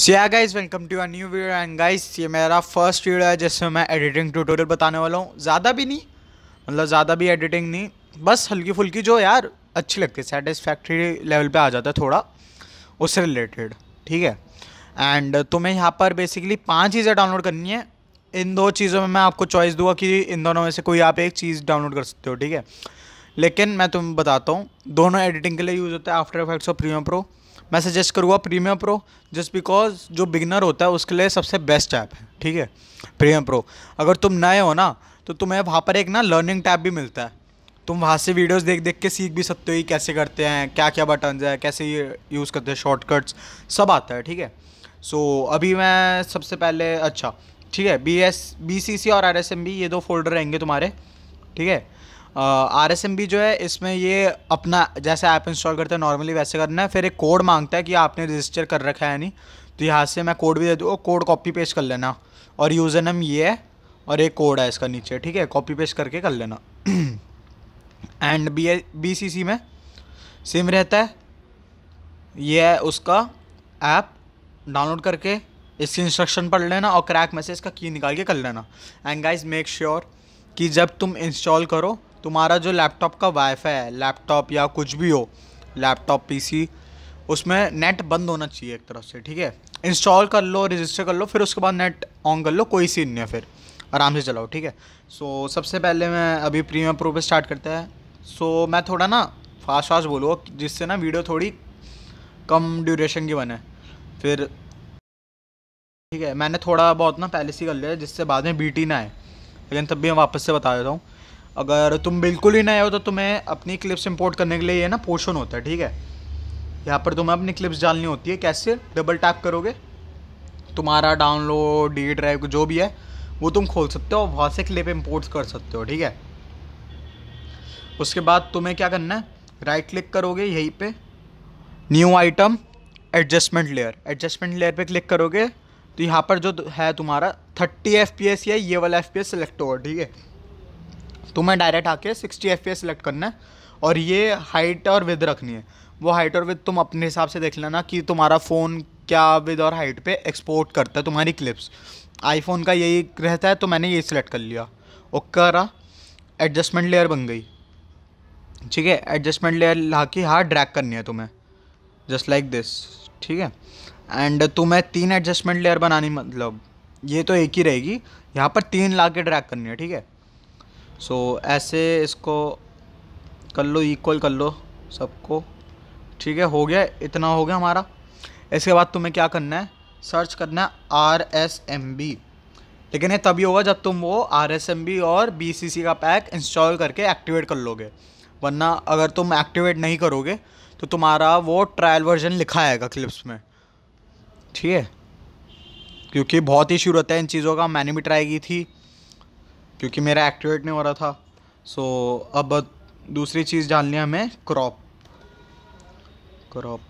so yeah guys welcome to a new video and guys ये मेरा first video है जिसमें मैं एडिटिंग ट्यूटोरियल बताने वाला हूँ ज़्यादा भी नहीं मतलब ज़्यादा भी एडिटिंग नहीं बस हल्की फुल्की जो यार अच्छी लगती है सेटिस्फैक्ट्री लेवल पे आ जाता है थोड़ा उससे रिलेटेड ठीक है एंड तुम्हें यहाँ पर बेसिकली पाँच चीज़ें डाउनलोड करनी है इन दो चीज़ों में मैं आपको चॉइस दूँगा कि इन दोनों में से कोई आप एक चीज़ डाउनलोड कर सकते हो ठीक है लेकिन मैं तुम्हें बताता हूँ दोनों एडिटिंग के लिए यूज़ होता है आफ्टर इफेक्ट्स और प्रीमियम प्रो मैं सजेस्ट करूँगा प्रीमियम प्रो जस्ट बिकॉज जो बिगनर होता है उसके लिए सबसे बेस्ट ऐप है ठीक है प्रीमियम प्रो अगर तुम नए हो ना तो तुम्हें वहाँ पर एक ना लर्निंग टैब भी मिलता है तुम वहाँ से वीडियोस देख देख के सीख भी सकते हो कि कैसे करते हैं क्या क्या बटन है कैसे ये यूज़ करते हैं शॉर्टकट्स सब आता है ठीक है सो so, अभी मैं सबसे पहले अच्छा ठीक है B S B C C और आर एस एम बी ये दो फोल्डर रहेंगे तुम्हारे ठीक है आर एस एम बी जो है इसमें ये अपना जैसे ऐप इंस्टॉल करते हैं नॉर्मली वैसे करना है फिर एक कोड मांगता है कि आपने रजिस्टर कर रखा है नहीं तो यहाँ से मैं कोड भी दे दूँ कोड कॉपी पेस्ट कर लेना और यूज़र नेम ये है और एक कोड है इसका नीचे ठीक है कॉपी पेस्ट करके कर लेना and B B C C में सिम रहता है ये है उसका ऐप डाउनलोड करके इसकी इंस्ट्रक्शन पढ़ लेना और क्रैक मैसेज का की निकाल के कर लेना एंड गाइज मेक श्योर कि जब तुम इंस्टॉल करो तुम्हारा जो लैपटॉप का वाईफाई है लैपटॉप या कुछ भी हो लैपटॉप पीसी उसमें नेट बंद होना चाहिए एक तरफ से ठीक है इंस्टॉल कर लो रजिस्टर कर लो फिर उसके बाद नेट ऑन कर लो कोई सीन नहीं है फिर आराम से चलाओ ठीक है सो so, सबसे पहले मैं अभी प्रीमियम प्रो पे स्टार्ट करता है सो so, मैं थोड़ा ना फास्ट फास्ट बोलूँगा जिससे ना वीडियो थोड़ी कम ड्यूरेशन की बने फिर ठीक है मैंने थोड़ा बहुत ना पहले से कर लिया जिससे बाद में बीटी ना आए लेकिन तब भी मैं वापस से बता देता हूँ अगर तुम बिल्कुल ही नए हो तो तुम्हें अपनी क्लिप्स इंपोर्ट करने के लिए ये ना पोर्शन होता है ठीक है यहाँ पर तुम्हें अपनी क्लिप्स डालनी होती है कैसे डबल टैप करोगे तुम्हारा डाउनलोड डी ड्राइव जो भी है वो तुम खोल सकते हो वहाँ से क्लिप इम्पोर्ट कर सकते हो ठीक है उसके बाद तुम्हें क्या करना है राइट क्लिक करोगे यहीं पे new item adjustment layer adjustment layer पे क्लिक करोगे तो यहाँ पर जो है तुम्हारा थर्टी एफ पी एस या ये वाला एफ पी एस सेलेक्ट होगा ठीक है तुम्हें डायरेक्ट आके 60 एफ सेलेक्ट करना है और ये हाइट और विद रखनी है वो हाइट और विद तुम अपने हिसाब से देख लेना कि तुम्हारा फ़ोन क्या विद और हाइट पे एक्सपोर्ट करता है तुम्हारी क्लिप्स आईफोन का यही रहता है तो मैंने ये सिलेक्ट कर लिया और करा एडजस्टमेंट लेयर बन गई ठीक है एडजस्टमेंट लेयर ला के हाँ ड्रैक करनी है तुम्हें जस्ट लाइक दिस ठीक है एंड तुम्हें तीन एडजस्टमेंट लेयर बनानी मतलब ये तो एक ही रहेगी यहाँ पर तीन ला के ड्रैक करनी है ठीक है सो so, ऐसे इसको कर लो इक्वल कर लो सबको ठीक है हो गया इतना हो गया हमारा इसके बाद तुम्हें क्या करना है सर्च करना है आर एस एम बी लेकिन ये तभी होगा जब तुम वो आर एस एम बी और बी सी सी का पैक इंस्टॉल करके एक्टिवेट कर लोगे वरना अगर तुम एक्टिवेट नहीं करोगे तो तुम्हारा वो ट्रायल वर्जन लिखा आएगा क्लिप्स में ठीक है क्योंकि बहुत ही शुरू रहता है इन चीज़ों का मैंने भी ट्राई की थी क्योंकि मेरा एक्टिवेट नहीं हो रहा था सो अब दूसरी चीज़ डालनी है हमें क्रॉप क्रॉप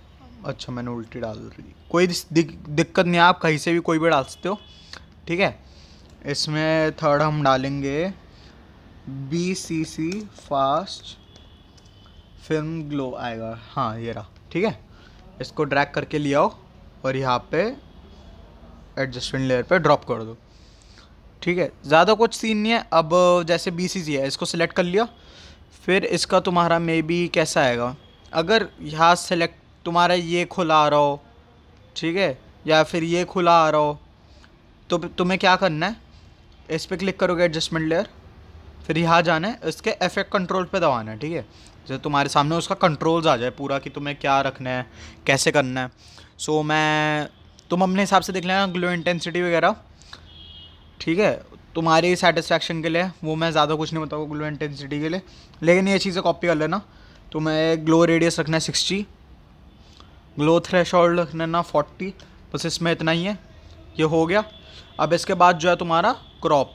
अच्छा मैंने उल्टी डाल दी कोई दिक, दिक्कत नहीं आप कहीं से भी कोई भी डाल सकते हो ठीक है इसमें थर्ड हम डालेंगे B C C fast film glow आएगा हाँ ये रहा ठीक है इसको ड्रैग करके ले आओ और यहाँ पे एडजस्टमेंट लेयर पे ड्रॉप कर दो ठीक है ज़्यादा कुछ सीन नहीं है अब जैसे बी है इसको सिलेक्ट कर लिया फिर इसका तुम्हारा मे बी कैसा आएगा अगर यहाँ सेलेक्ट तुम्हारा ये खुला आ रहा हो ठीक है या फिर ये खुला आ रहा हो तो तुम्हें क्या करना है इस पर क्लिक करोगे एडजस्टमेंट लेयर फिर यहाँ जाना है इसके इफेक्ट कंट्रोल पे दबाना है ठीक है जैसे तुम्हारे सामने उसका कंट्रोल्स आ जाए पूरा कि तुम्हें क्या रखना है कैसे करना है सो so, मैं तुम अपने हिसाब से देख लेना ग्लो इंटेंसिटी वगैरह ठीक है तुम्हारे ही सेटिस्फैक्शन के लिए वो मैं ज़्यादा कुछ नहीं बताऊँगा ग्लो इंटेंसिटी के लिए लेकिन ये चीज़ें कॉपी कर लेना तो मैं ग्लो रेडियस रखना है सिक्सटी ग्लो थ्रेश रखना ना फोर्टी बस इसमें इतना ही है ये हो गया अब इसके बाद जो है तुम्हारा क्रॉप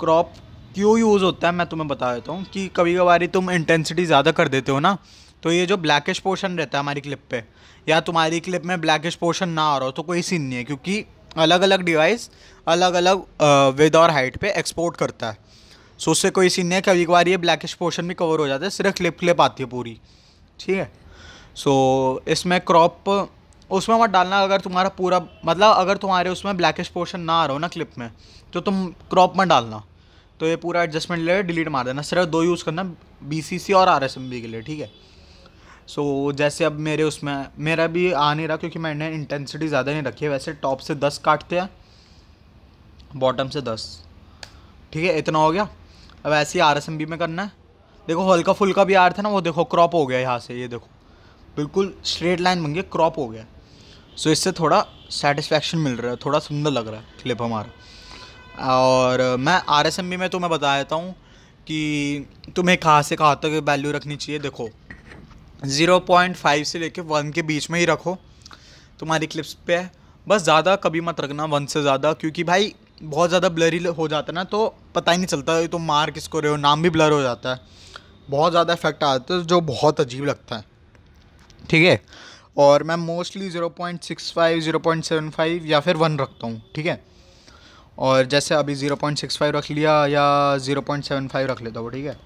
क्रॉप क्यों यूज़ होता है मैं तुम्हें बता देता हूँ कि कभी कभारी तुम इंटेंसिटी ज़्यादा कर देते हो ना तो ये जो ब्लैकिश पोर्शन रहता है हमारी क्लिप पे या तुम्हारी क्लिप में ब्लैकिश पोर्शन ना आ रहा हो तो कोई सीन नहीं है क्योंकि अलग अलग डिवाइस अलग अलग विद और हाइट पे एक्सपोर्ट करता है सो उससे कोई सीन नहीं है कभी कभार ये ब्लैकिश पोर्शन भी कवर हो जाता है सिर्फ क्लिप क्लिप आती है पूरी ठीक है सो इसमें क्रॉप उसमें मत डालना अगर तुम्हारा पूरा मतलब अगर तुम्हारे उसमें ब्लैकिश पोर्शन ना आ रहा हो ना क्लिप में तो तुम क्रॉप में डालना तो ये पूरा एडजस्टमेंट ले डिलीट मार देना सिर्फ दो यूज़ करना बी सी सी और आर एस एम बी के लिए ठीक है सो so, जैसे अब मेरे उसमें मेरा भी आ नहीं रहा क्योंकि मैंने इंटेंसिटी ज़्यादा नहीं रखी है वैसे टॉप से दस काटते हैं बॉटम से दस ठीक है इतना हो गया अब ऐसे ही आर में करना है देखो हल्का फुल्का भी आ रहा था ना वो देखो क्रॉप हो गया यहाँ से ये देखो बिल्कुल स्ट्रेट लाइन बन गया क्रॉप हो गया सो so, इससे थोड़ा सेटिस्फैक्शन मिल रहा है थोड़ा सुंदर लग रहा है क्लिप हमारा और मैं आर में तुम्हें बता देता हूँ कि तुम्हें कहाँ से कहाँ तक वैल्यू रखनी चाहिए देखो ज़ीरो पॉइंट फाइव से लेके वन के बीच में ही रखो तुम्हारी क्लिप्स पे बस ज़्यादा कभी मत रखना वन से ज़्यादा क्योंकि भाई बहुत ज़्यादा ब्लरी हो जाता है ना तो पता ही नहीं चलता तुम तो मार किसको रहे हो नाम भी ब्लर हो जाता है बहुत ज़्यादा इफेक्ट आता है जो बहुत अजीब लगता है ठीक है और मैं mostly zero point six five zero point seven five या फिर वन रखता हूँ ठीक है और जैसे अभी ज़ीरो पॉइंट सिक्स फाइव रख लिया या ज़ीरो पॉइंट सेवन फाइव रख लेता हूँ ठीक है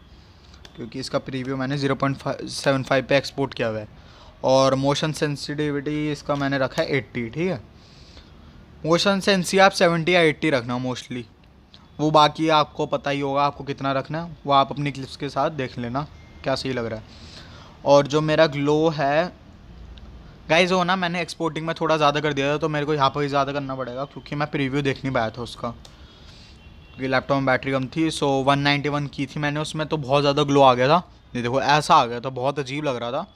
क्योंकि इसका प्रीव्यू मैंने ज़ीरो पॉइंट सेवन फाइव पर एक्सपोर्ट किया हुआ है और मोशन सेंसिटिविटी इसका मैंने रखा है एट्टी ठीक है मोशन सेंसी आप सेवेंटी या एट्टी रखना मोस्टली वो बाकी आपको पता ही होगा आपको कितना रखना है वो आप अपनी क्लिप्स के साथ देख लेना क्या सही लग रहा है और जो मेरा ग्लो है गाइज वो ना मैंने एक्सपोर्टिंग में थोड़ा ज़्यादा कर दिया था तो मेरे को यहाँ पर ही ज़्यादा करना पड़ेगा क्योंकि मैं प्रीव्यू देख नहीं पाया था उसका क्योंकि लैपटॉप में बैटरी कम थी सो 191 की थी मैंने उसमें तो बहुत ज़्यादा ग्लो आ गया था नहीं देखो ऐसा आ गया था बहुत अजीब लग रहा था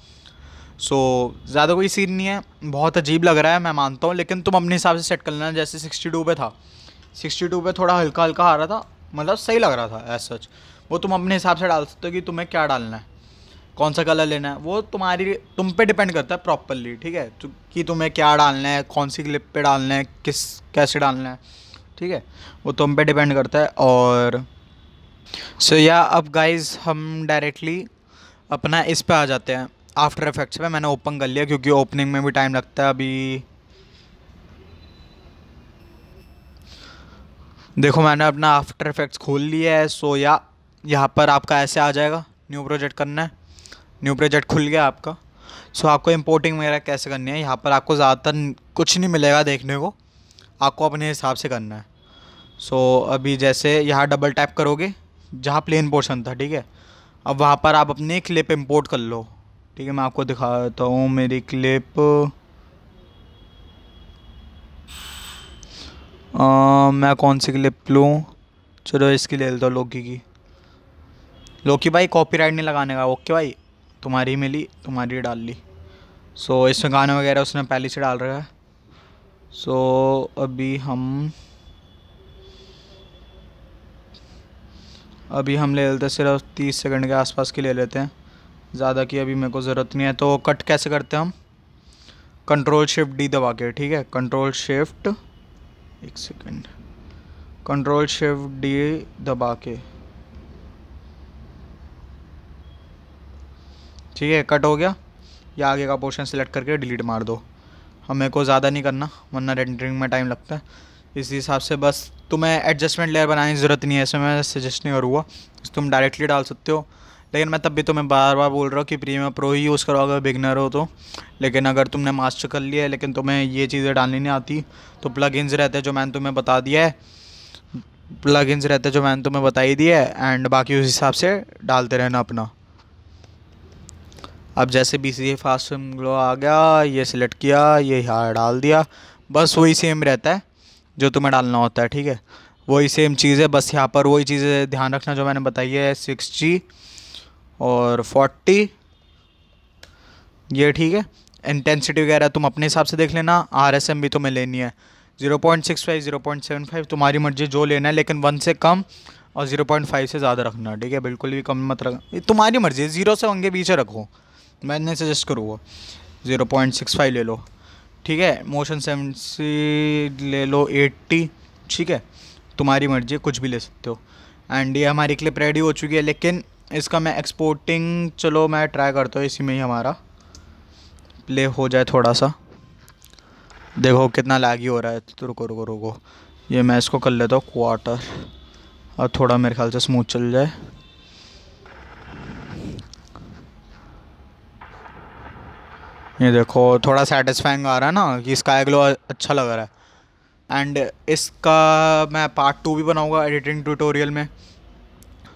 सो so, ज़्यादा कोई सीन नहीं है बहुत अजीब लग रहा है मैं मानता हूँ लेकिन तुम अपने हिसाब से सेट कर लेना जैसे सिक्सटी टू पे था सिक्सटी टू पे थोड़ा हल्का हल्का आ रहा था मतलब सही लग रहा था एज सच वो तुम अपने हिसाब से डाल सकते हो कि तुम्हें क्या डालना है कौन सा कलर लेना है वो तुम्हारी तुम पे डिपेंड करता है प्रॉपरली ठीक है तो कि तुम्हें क्या डालना है कौन सी क्लिप पे डालना है किस कैसे डालना है ठीक है वो तुम तो पे डिपेंड करता है और सो so, या yeah, अब गाइज हम डायरेक्टली अपना इस पे आ जाते हैं आफ्टर इफेक्ट्स पे मैंने ओपन कर लिया क्योंकि ओपनिंग में भी टाइम लगता है अभी देखो मैंने अपना आफ्टर इफेक्ट्स खोल लिया है सो या यहाँ पर आपका ऐसे आ जाएगा न्यू प्रोजेक्ट करना है न्यू प्रोजेक्ट खुल गया आपका सो आपको इम्पोर्टिंग वगैरह कैसे करनी है यहाँ पर आपको ज़्यादातर कुछ नहीं मिलेगा देखने को आपको अपने हिसाब से करना है सो so, अभी जैसे यहाँ डबल टैप करोगे जहाँ प्लेन पोर्शन था ठीक है अब वहाँ पर आप अपनी क्लिप इंपोर्ट कर लो ठीक है मैं आपको दिखा देता हूँ मेरी क्लिप आ, मैं कौन सी क्लिप लूँ चलो इसकी ले लेता हूँ लोकी की लोकी भाई कॉपीराइट नहीं लगाने का ओके भाई तुम्हारी मिली तुम्हारी डाल ली सो so, इसमें गाना वगैरह उसने पहले से डाल रखा है सो so, अभी हम अभी हम ले लेते हैं सिर्फ तीस सेकंड के आसपास की ले लेते हैं ज़्यादा की अभी मेरे को ज़रूरत नहीं है तो कट कैसे करते हैं हम कंट्रोल शिफ्ट डी दबा के ठीक है कंट्रोल शिफ्ट एक सेकंड कंट्रोल शिफ्ट डी दबा के ठीक है कट हो गया या आगे का पोर्शन सिलेक्ट करके डिलीट मार दो हमें को ज़्यादा नहीं करना वरना रेंडरिंग में टाइम लगता है इसी हिसाब से बस तुम्हें एडजस्टमेंट लेयर बनाने की ज़रूरत नहीं है ऐसे मैं सजेस्ट नहीं करूँगा तुम डायरेक्टली डाल सकते हो लेकिन मैं तब भी तुम्हें बार बार बोल रहा हूँ कि प्रीमियर प्रो ही यूज़ करो अगर बिगनर हो तो लेकिन अगर तुमने मास्टर कर लिया है लेकिन तुम्हें ये चीज़ें डालनी नहीं आती तो प्लग रहते हैं जो मैंने तुम्हें बता दिया है प्लग रहते हैं जो मैंने तुम्हें बताई दी है एंड बाकी उस हिसाब से डालते रहना अपना अब जैसे B C A fast swim glow आ गया ये सिलेक्ट किया ये यहाँ डाल दिया बस वही सेम रहता है जो तुम्हें डालना होता है ठीक है वही सेम चीज़ है बस यहाँ पर वही चीज़ें ध्यान रखना जो मैंने बताई है सिक्स जी और फोर्टी ये ठीक है इंटेंसिटी वगैरह तुम अपने हिसाब से देख लेना आर एस एम भी तुम्हें लेनी है zero point six five zero point seven five तुम्हारी मर्जी जो लेना है लेकिन वन से कम और ज़ीरो पॉइंट फाइव से ज़्यादा रखना ठीक है बिल्कुल भी कम मत रखना तुम्हारी मर्जी ज़ीरो से होंगे बीच रखो मैं नहीं सजेस्ट करूँगा ज़ीरो पॉइंट सिक्स फाइव ले लो ठीक है मोशन सेवेंसी ले लो एट्टी ठीक है तुम्हारी मर्जी कुछ भी ले सकते हो एंड ये हमारी क्लिप रेडी हो चुकी है लेकिन इसका मैं एक्सपोर्टिंग चलो मैं ट्राई करता हूँ इसी में ही हमारा प्ले हो जाए थोड़ा सा देखो कितना लागी हो रहा है तो रुको रुको रुको ये मैं इसको कर लेता हूँ क्वार्टर और थोड़ा मेरे ख्याल से स्मूथ चल जाए ये देखो थोड़ा सेटिस्फाइंग आ रहा है ना कि स्काई ग्लो अच्छा लग रहा है एंड इसका मैं पार्ट टू भी बनाऊंगा एडिटिंग ट्यूटोरियल में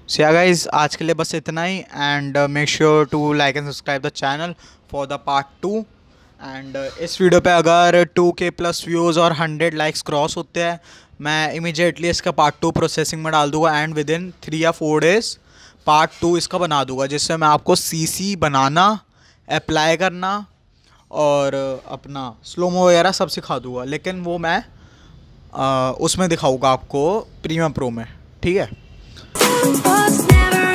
सो या गाइस आज के लिए बस इतना ही and make sure to like and subscribe the channel for the part two and इस वीडियो पे अगर टू के प्लस व्यूज़ और हंड्रेड लाइक्स क्रॉस होते हैं मैं इमीजिएटली इसका पार्ट टू प्रोसेसिंग में डाल दूंगा एंड विद इन थ्री या फोर डेज़ पार्ट टू इसका बना दूंगा जिससे मैं आपको सी बनाना अप्लाई करना और अपना स्लोमो वगैरह सब सिखा दूंगा लेकिन वो मैं आ, उसमें दिखाऊँगा आपको प्रीमियम प्रो में ठीक है